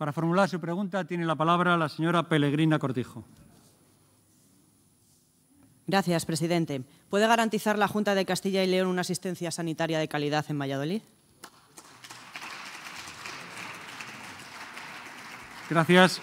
Para formular su pregunta tiene la palabra la señora Pellegrina Cortijo. Gracias, presidente. ¿Puede garantizar la Junta de Castilla y León una asistencia sanitaria de calidad en Valladolid? Gracias.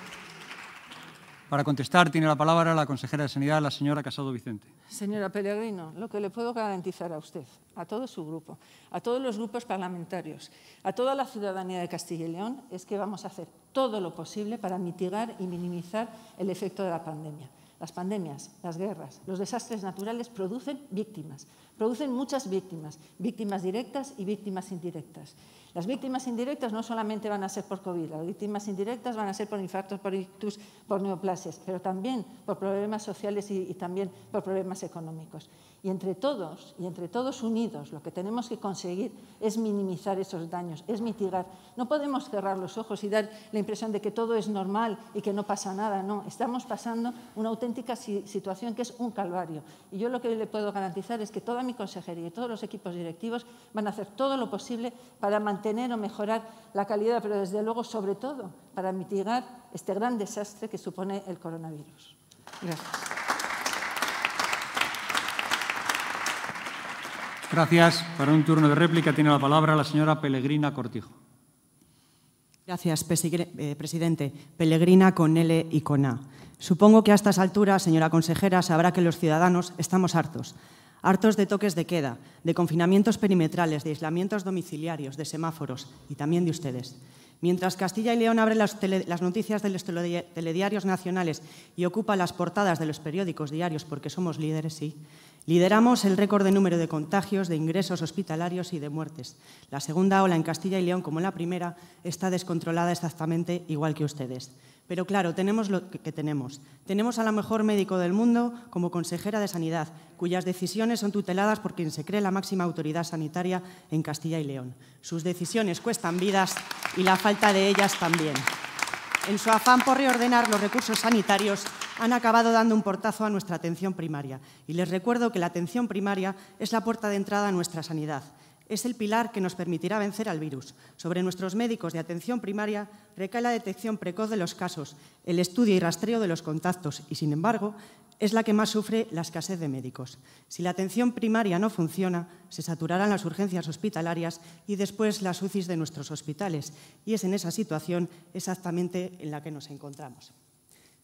Para contestar tiene la palabra la consejera de Sanidad, la señora Casado Vicente. Señora Pellegrino, lo que le puedo garantizar a usted, a todo su grupo, a todos los grupos parlamentarios, a toda la ciudadanía de Castilla y León, es que vamos a hacer todo lo posible para mitigar y minimizar el efecto de la pandemia. Las pandemias, las guerras, los desastres naturales producen víctimas, producen muchas víctimas, víctimas directas y víctimas indirectas. Las víctimas indirectas no solamente van a ser por COVID, las víctimas indirectas van a ser por infartos, por ictus, por neoplasias, pero también por problemas sociales y, también por problemas económicos. Y entre todos, y entre todos unidos, lo que tenemos que conseguir es minimizar esos daños, es mitigar. No podemos cerrar los ojos y dar la impresión de que todo es normal y que no pasa nada. No, estamos pasando una auténtica situación que es un calvario. Y yo lo que le puedo garantizar es que toda mi consejería y todos los equipos directivos van a hacer todo lo posible para mantener o mejorar la calidad, pero desde luego, sobre todo, para mitigar este gran desastre que supone el coronavirus. Gracias. Gracias. Para un turno de réplica tiene la palabra la señora Pellegrina Cortijo. Gracias, eh, presidente. Pellegrina con L y con A. Supongo que a estas alturas, señora consejera, sabrá que los ciudadanos estamos hartos. Hartos de toques de queda, de confinamientos perimetrales, de aislamientos domiciliarios, de semáforos y también de ustedes. Mientras Castilla y León abre las, las, noticias de los telediarios nacionales y ocupa las portadas de los periódicos diarios porque somos líderes, sí, Lideramos el récord de número de contagios, de ingresos hospitalarios y de muertes. La segunda ola en Castilla y León, como la primera, está descontrolada exactamente igual que ustedes. Pero claro, tenemos lo que tenemos. Tenemos a la mejor médico del mundo como consejera de Sanidad, cuyas decisiones son tuteladas por quien se cree la máxima autoridad sanitaria en Castilla y León. Sus decisiones cuestan vidas y la falta de ellas también. En su afán por reordenar los recursos sanitarios, han acabado dando un portazo a nuestra atención primaria. Y les recuerdo que la atención primaria es la puerta de entrada a nuestra sanidad. Es el pilar que nos permitirá vencer al virus. Sobre nuestros médicos de atención primaria recae la detección precoz de los casos, el estudio y rastreo de los contactos y, sin embargo, es la que más sufre la escasez de médicos. Si la atención primaria no funciona, se saturarán las urgencias hospitalarias y después las UCIs de nuestros hospitales. Y es en esa situación exactamente en la que nos encontramos.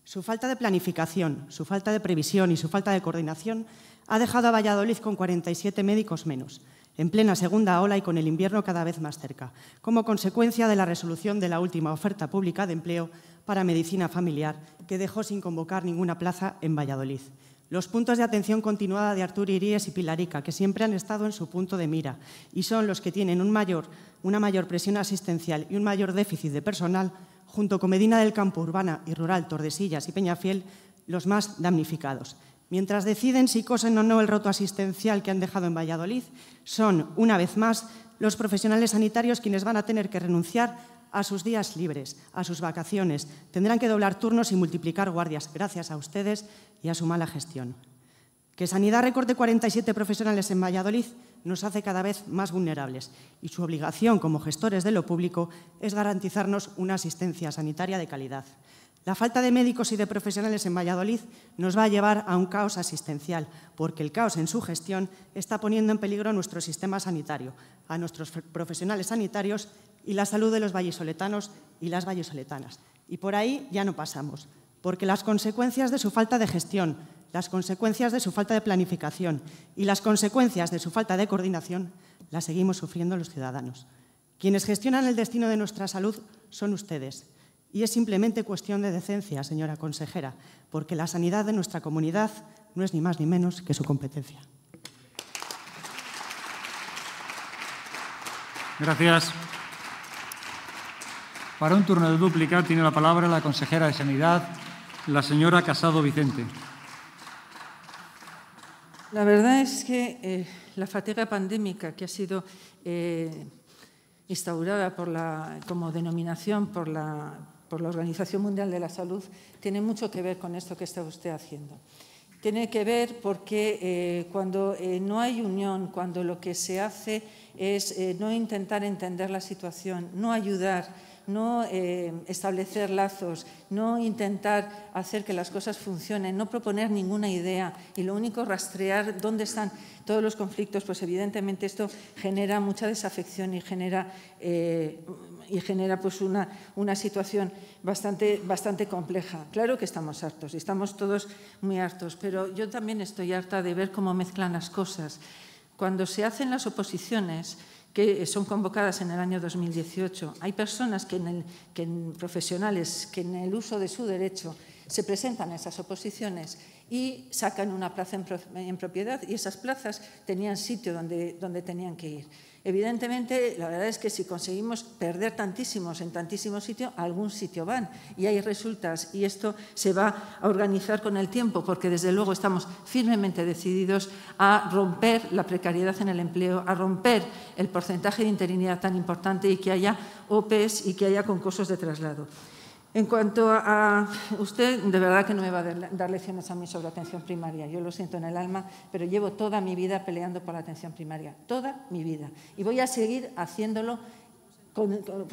Su falta de planificación, su falta de previsión y su falta de coordinación ha dejado a Valladolid con 47 médicos menos, en plena segunda ola y con el invierno cada vez más cerca, como consecuencia de la resolución de la última oferta pública de empleo para medicina familiar, que dejó sin convocar ninguna plaza en Valladolid. Los puntos de atención continuada de Artur Iríes y Pilarica, que siempre han estado en su punto de mira y son los que tienen una mayor presión asistencial y un mayor déficit de personal, junto con Medina del Campo Urbana y Rural, Tordesillas y Peñafiel, los más damnificados. Mientras deciden si cosen o no el roto asistencial que han dejado en Valladolid, son, una vez más, los profesionales sanitarios quienes van a tener que renunciar a sus días libres, a sus vacaciones. Tendrán que doblar turnos y multiplicar guardias, gracias a ustedes y a su mala gestión que Sanidad recorte 47 profesionales en Valladolid nos hace cada vez más vulnerables y su obligación como gestores de lo público es garantizarnos una asistencia sanitaria de calidad. La falta de médicos y de profesionales en Valladolid nos va a llevar a un caos asistencial, porque el caos en su gestión está poniendo en peligro nuestro sistema sanitario, a nuestros profesionales sanitarios y la salud de los vallisoletanos y las vallisoletanas. Y por ahí ya no pasamos, porque las consecuencias de su falta de gestión, las consecuencias de su falta de planificación y las consecuencias de su falta de coordinación las seguimos sufriendo los ciudadanos. Quienes gestionan el destino de nuestra salud son ustedes. Y es simplemente cuestión de decencia, señora consejera, porque la sanidad de nuestra comunidad no es ni más ni menos que su competencia. Gracias. Para un turno de dúplica tiene la palabra la consejera de Sanidad, la señora Casado Vicente. La verdad es que eh, la fatiga pandémica que ha sido eh, instaurada como denominación por la, Organización Mundial de la Salud tiene mucho que ver con esto que está usted haciendo. Tiene que ver porque eh, cuando no hay unión, cuando lo que se hace es no intentar entender la situación, no ayudar, no eh, establecer lazos, no intentar hacer que las cosas funcionen, no proponer ninguna idea y lo único rastrear dónde están todos los conflictos, pues evidentemente esto genera mucha desafección y genera, eh, y genera pues una, una situación bastante, bastante compleja. Claro que estamos hartos y estamos todos muy hartos, pero yo también estoy harta de ver cómo mezclan las cosas. Cuando se hacen las oposiciones, que son convocadas en el año 2018. Hay personas que profesionales que en el uso de su derecho se presentan a esas oposiciones y sacan una plaza en, propiedad y esas plazas tenían sitio donde tenían que ir. Evidentemente, la verdad es que si conseguimos perder tantísimos en tantísimos sitios, algún sitio van y hay resultas y esto se va a organizar con el tiempo porque desde luego estamos firmemente decididos a romper la precariedad en el empleo, a romper el porcentaje de interinidad tan importante y que haya OPEs y que haya concursos de traslado. En cuanto a usted, de verdad que no me va a dar lecciones a mí sobre atención primaria. Yo lo siento en el alma, pero llevo toda mi vida peleando por la atención primaria. Toda mi vida. Y voy a seguir haciéndolo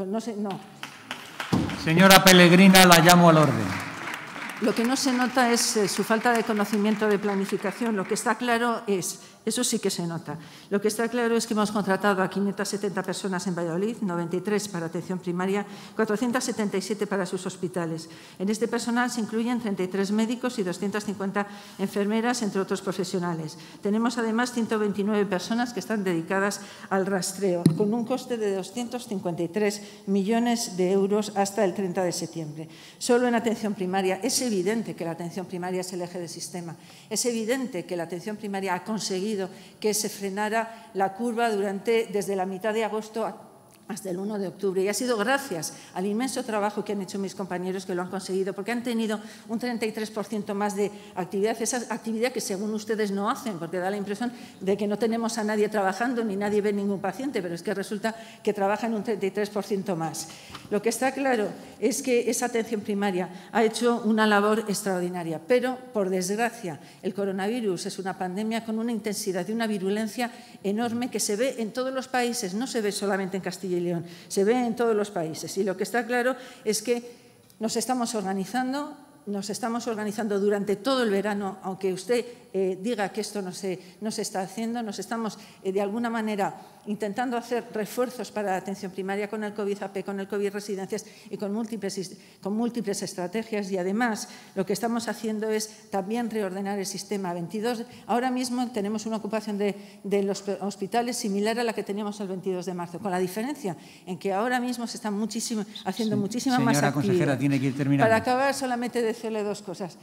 no sé, no. Señora Pellegrina, la llamo al orden. Lo que no se nota es eh, su falta de conocimiento de planificación. Lo que está claro es eso sí que se nota. Lo que está claro es que hemos contratado a 570 personas en Valladolid, 93 para atención primaria, 477 para sus hospitales. En este personal se incluyen 33 médicos y 250 enfermeras, entre otros profesionales. Tenemos además 129 personas que están dedicadas al rastreo, con un coste de 253 millones de euros hasta el 30 de septiembre. Solo en atención primaria es evidente que la atención primaria es el eje del sistema. Es evidente que la atención primaria ha conseguido que se frenara la curva durante, desde la mitad de agosto hasta el 1 de octubre. Y ha sido gracias al inmenso trabajo que han hecho mis compañeros que lo han conseguido, porque han tenido un 33% más de actividad, esa actividad que según ustedes no hacen, porque da la impresión de que no tenemos a nadie trabajando ni nadie ve ningún paciente, pero es que resulta que trabajan un 33% más. Lo que está claro es que esa atención primaria ha hecho una labor extraordinaria, pero por desgracia el coronavirus es una pandemia con una intensidad y una virulencia enorme que se ve en todos los países, no se ve solamente en Castilla se ve en todos los países. Y lo que está claro es que nos estamos organizando, nos estamos organizando durante todo el verano, aunque usted eh, diga que esto no se, está haciendo, nos estamos eh, de alguna manera intentando hacer refuerzos para la atención primaria con el COVID-AP, con el COVID residencias y con múltiples, con múltiples estrategias. Y además lo que estamos haciendo es también reordenar el sistema. 22, ahora mismo tenemos una ocupación de, los hospitales similar a la que teníamos el 22 de marzo, con la diferencia en que ahora mismo se está haciendo muchísima señora más Señora consejera, tiene que ir terminando. Para acabar solamente decirle dos cosas.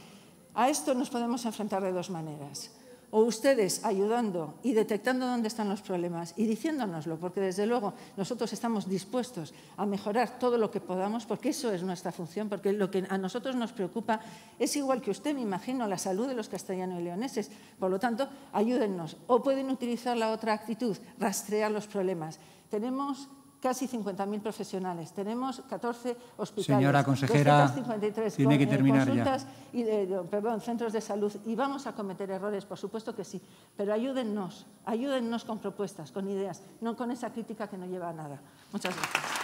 A esto nos podemos enfrentar de dos maneras o ustedes ayudando y detectando dónde están los problemas y diciéndonoslo, porque desde luego nosotros estamos dispuestos a mejorar todo lo que podamos, porque eso es nuestra función, porque lo que a nosotros nos preocupa es igual que usted, me imagino, la salud de los castellanos y leoneses. Por lo tanto, ayúdennos o pueden utilizar la otra actitud, rastrear los problemas. Tenemos casi 50.000 profesionales. Tenemos 14 hospitales. Señora 253 Y, centros de salud. Y vamos a cometer errores, por supuesto que sí, pero ayúdennos, ayúdennos con propuestas, con ideas, no con esa crítica que no lleva a nada. Muchas gracias.